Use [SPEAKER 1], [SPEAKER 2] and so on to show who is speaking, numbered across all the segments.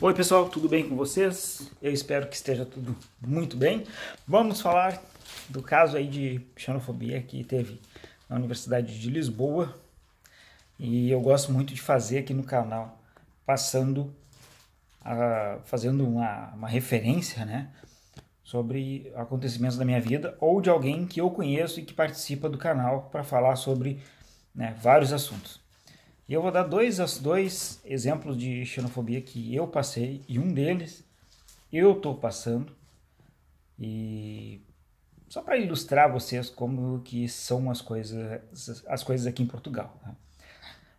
[SPEAKER 1] Oi pessoal, tudo bem com vocês? Eu espero que esteja tudo muito bem. Vamos falar do caso aí de xenofobia que teve na Universidade de Lisboa. E eu gosto muito de fazer aqui no canal, passando, a, fazendo uma, uma referência, né? Sobre acontecimentos da minha vida ou de alguém que eu conheço e que participa do canal para falar sobre né, vários assuntos. E eu vou dar dois, dois exemplos de xenofobia que eu passei, e um deles eu estou passando, e só para ilustrar vocês como que são as coisas, as coisas aqui em Portugal. Né?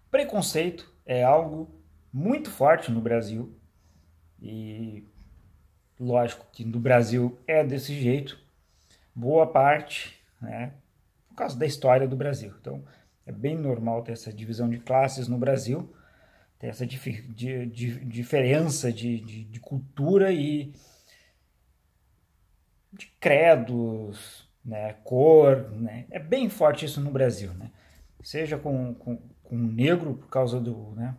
[SPEAKER 1] Preconceito é algo muito forte no Brasil, e lógico que no Brasil é desse jeito, boa parte, né, por causa da história do Brasil. Então, é bem normal ter essa divisão de classes no Brasil, ter essa dif de, de, diferença de, de, de cultura e de credos, né, cor, né? É bem forte isso no Brasil, né? Seja com, com, com o negro por causa do, né,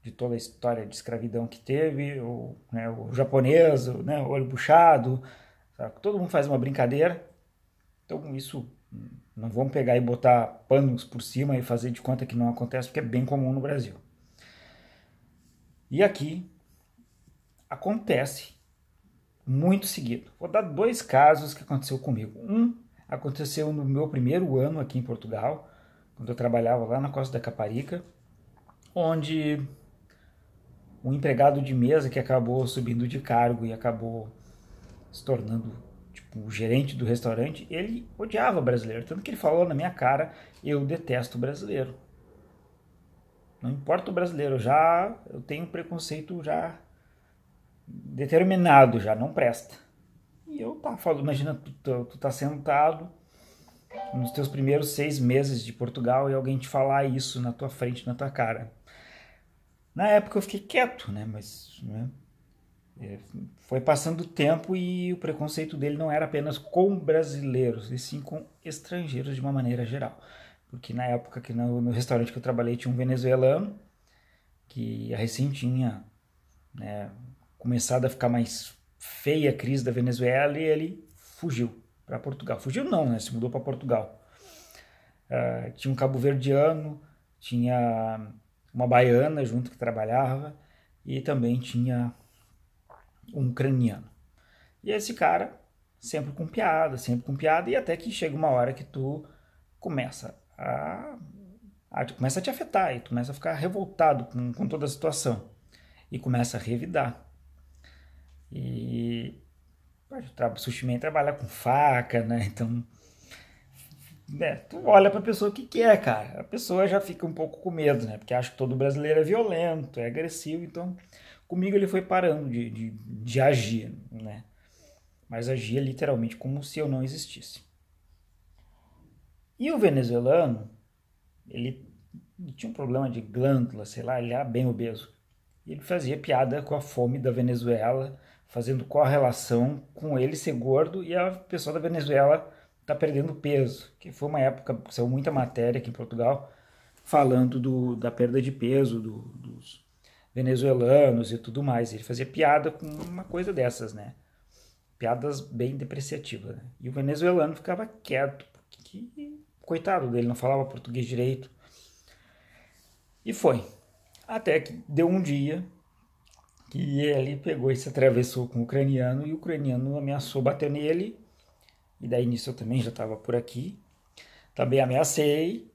[SPEAKER 1] de toda a história de escravidão que teve, ou, né, o japonês, o, né, olho puxado, sabe? todo mundo faz uma brincadeira. Então isso não vamos pegar e botar panos por cima e fazer de conta que não acontece, porque é bem comum no Brasil. E aqui acontece muito seguido. Vou dar dois casos que aconteceu comigo. Um aconteceu no meu primeiro ano aqui em Portugal, quando eu trabalhava lá na Costa da Caparica, onde um empregado de mesa que acabou subindo de cargo e acabou se tornando o gerente do restaurante, ele odiava brasileiro. Tanto que ele falou na minha cara: eu detesto brasileiro. Não importa o brasileiro, já eu tenho preconceito já determinado, já não presta. E eu tá falando, imagina, tu, tu, tu tá sentado nos teus primeiros seis meses de Portugal e alguém te falar isso na tua frente, na tua cara. Na época eu fiquei quieto, né? Mas né? É, foi passando o tempo e o preconceito dele não era apenas com brasileiros, e sim com estrangeiros de uma maneira geral. Porque na época que no, no restaurante que eu trabalhei tinha um venezuelano que a recém tinha né, começado a ficar mais feia a crise da Venezuela e ele fugiu para Portugal. Fugiu não, né? Se mudou para Portugal. Uh, tinha um cabo-verdiano, tinha uma baiana junto que trabalhava e também tinha um ucraniano. E esse cara, sempre com piada, sempre com piada, e até que chega uma hora que tu começa a, a começa a te afetar, e tu começa a ficar revoltado com, com toda a situação, e começa a revidar. E o Sushi Man trabalha com faca, né? Então né, tu olha pra pessoa o que, que é, cara. A pessoa já fica um pouco com medo, né? Porque acha que todo brasileiro é violento, é agressivo, então comigo ele foi parando de, de, de agir, né? Mas agia literalmente como se eu não existisse. E o venezuelano, ele tinha um problema de glândula, sei lá, ele era bem obeso. Ele fazia piada com a fome da Venezuela, fazendo correlação com ele ser gordo e a pessoa da Venezuela está perdendo peso, que foi uma época que saiu muita matéria aqui em Portugal falando do, da perda de peso do, dos venezuelanos e tudo mais. Ele fazia piada com uma coisa dessas, né? Piadas bem depreciativas. Né? E o venezuelano ficava quieto, porque coitado dele, não falava português direito. E foi. Até que deu um dia que ele pegou e se atravessou com o ucraniano e o ucraniano ameaçou bater nele e daí nisso eu também já estava por aqui. Também ameacei.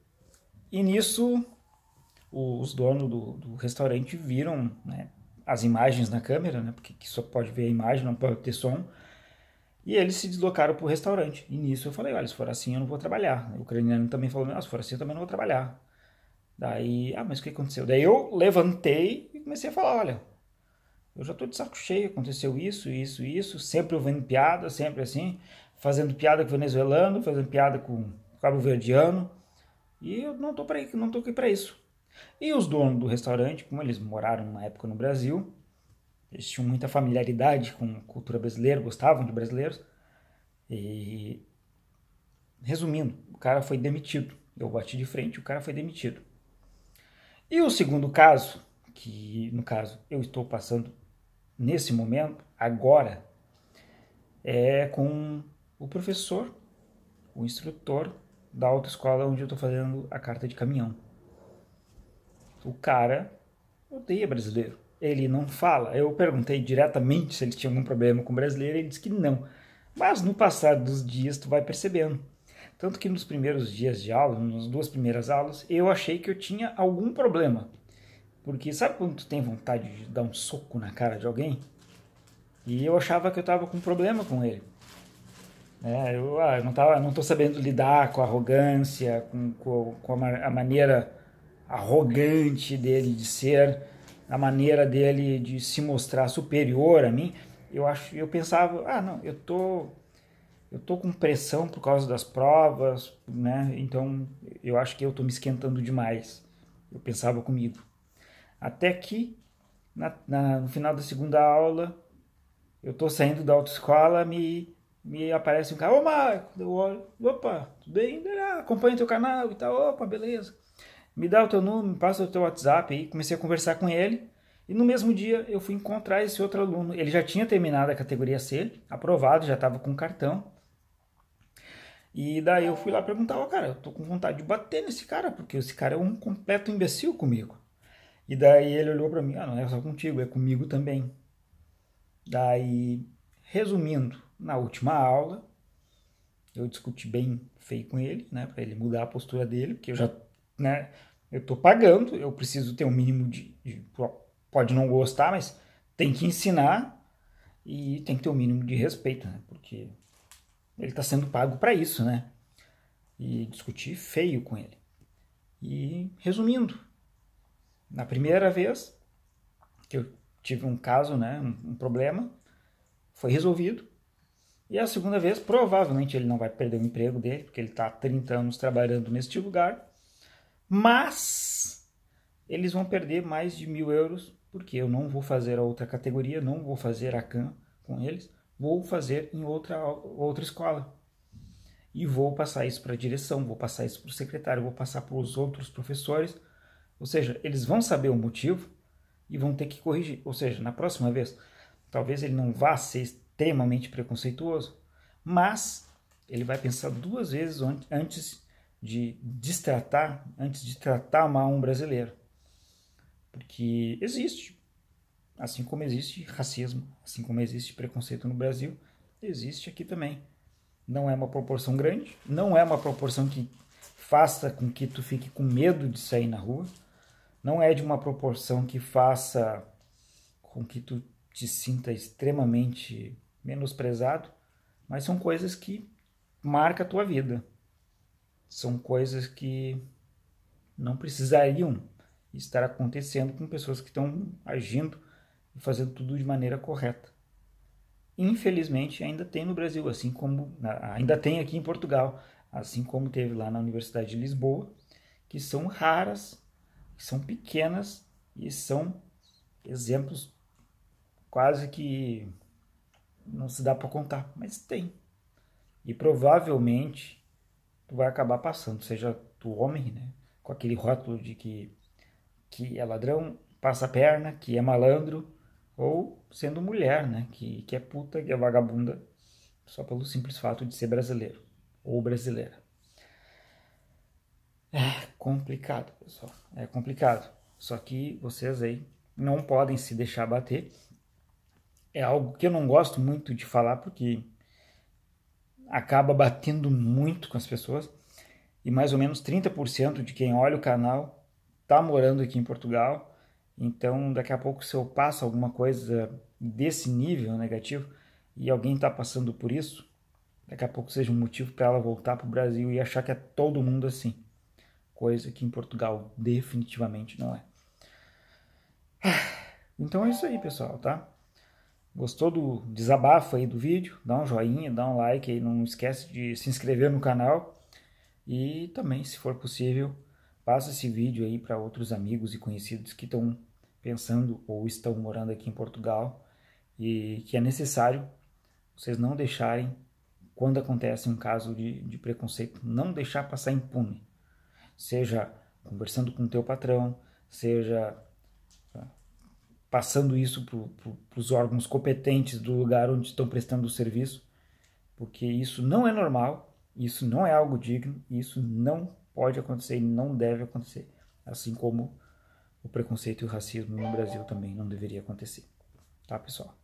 [SPEAKER 1] E nisso os donos do, do restaurante viram né, as imagens na câmera, né, porque só pode ver a imagem, não pode ter som. E eles se deslocaram para o restaurante. E nisso eu falei, olha, se for assim eu não vou trabalhar. O ucraniano também falou, não, se for assim eu também não vou trabalhar. Daí, ah, mas o que aconteceu? Daí eu levantei e comecei a falar, olha, eu já estou de saco cheio, aconteceu isso, isso, isso, sempre ouvindo piada, sempre assim fazendo piada com venezuelano, fazendo piada com cabo-verdiano. E eu não tô para não tô aqui para isso. E os donos do restaurante, como eles moraram uma época no Brasil, eles tinham muita familiaridade com a cultura brasileira, gostavam de brasileiros. E resumindo, o cara foi demitido. Eu bati de frente, o cara foi demitido. E o segundo caso, que no caso eu estou passando nesse momento, agora, é com o professor, o instrutor da autoescola onde eu estou fazendo a carta de caminhão. O cara odeia brasileiro. Ele não fala. Eu perguntei diretamente se ele tinha algum problema com brasileiro e ele disse que não. Mas no passar dos dias tu vai percebendo. Tanto que nos primeiros dias de aula, nas duas primeiras aulas, eu achei que eu tinha algum problema. Porque sabe quando tu tem vontade de dar um soco na cara de alguém? E eu achava que eu estava com problema com ele. É, eu, ah, eu não tava, não estou sabendo lidar com a arrogância, com, com, com a, a, maneira arrogante dele de ser, a maneira dele de se mostrar superior a mim. Eu acho, eu pensava, ah, não, eu tô, eu tô com pressão por causa das provas, né? Então eu acho que eu estou me esquentando demais. Eu pensava comigo. Até que na, na, no final da segunda aula, eu estou saindo da autoescola me me aparece um cara, ô Marco, eu olho, opa, tudo bem? Ah, acompanha teu canal e tal, opa, beleza. Me dá o teu número, me passa o teu WhatsApp aí, comecei a conversar com ele. E no mesmo dia eu fui encontrar esse outro aluno. Ele já tinha terminado a categoria C, aprovado, já estava com cartão. E daí eu fui lá perguntar, ó, cara, eu tô com vontade de bater nesse cara, porque esse cara é um completo imbecil comigo. E daí ele olhou para mim, ah, não é só contigo, é comigo também. Daí, resumindo, na última aula, eu discuti bem feio com ele, né, para ele mudar a postura dele, porque eu já, né, eu tô pagando, eu preciso ter um mínimo de, de pode não gostar, mas tem que ensinar e tem que ter o um mínimo de respeito, né? Porque ele está sendo pago para isso, né? E discutir feio com ele. E resumindo, na primeira vez que eu tive um caso, né, um, um problema, foi resolvido e a segunda vez, provavelmente ele não vai perder o emprego dele, porque ele está há 30 anos trabalhando neste lugar. Mas eles vão perder mais de mil euros, porque eu não vou fazer a outra categoria, não vou fazer a CAN com eles, vou fazer em outra, outra escola. E vou passar isso para a direção, vou passar isso para o secretário, vou passar para os outros professores. Ou seja, eles vão saber o motivo e vão ter que corrigir. Ou seja, na próxima vez, talvez ele não vá ser extremamente preconceituoso, mas ele vai pensar duas vezes antes de destratar, antes de tratar mal um brasileiro. Porque existe, assim como existe racismo, assim como existe preconceito no Brasil, existe aqui também. Não é uma proporção grande, não é uma proporção que faça com que tu fique com medo de sair na rua, não é de uma proporção que faça com que tu te sinta extremamente menosprezado, mas são coisas que marcam a tua vida. São coisas que não precisariam estar acontecendo com pessoas que estão agindo e fazendo tudo de maneira correta. Infelizmente, ainda tem no Brasil, assim como ainda tem aqui em Portugal, assim como teve lá na Universidade de Lisboa, que são raras, são pequenas e são exemplos quase que não se dá para contar, mas tem. E provavelmente tu vai acabar passando, seja tu homem, né, com aquele rótulo de que que é ladrão, passa a perna, que é malandro, ou sendo mulher, né, que que é puta, que é vagabunda, só pelo simples fato de ser brasileiro ou brasileira. É complicado, pessoal. É complicado. Só que vocês aí não podem se deixar bater é algo que eu não gosto muito de falar porque acaba batendo muito com as pessoas. E mais ou menos 30% de quem olha o canal está morando aqui em Portugal. Então, daqui a pouco, se eu passo alguma coisa desse nível negativo e alguém está passando por isso, daqui a pouco seja um motivo para ela voltar para o Brasil e achar que é todo mundo assim. Coisa que em Portugal definitivamente não é. Ah, então é isso aí, pessoal, tá? Gostou do desabafo aí do vídeo? Dá um joinha, dá um like aí, não esquece de se inscrever no canal e também, se for possível, passa esse vídeo aí para outros amigos e conhecidos que estão pensando ou estão morando aqui em Portugal e que é necessário vocês não deixarem quando acontece um caso de, de preconceito, não deixar passar impune, seja conversando com o teu patrão, seja passando isso para os órgãos competentes do lugar onde estão prestando o serviço, porque isso não é normal, isso não é algo digno, isso não pode acontecer e não deve acontecer, assim como o preconceito e o racismo no Brasil também não deveria acontecer, tá pessoal?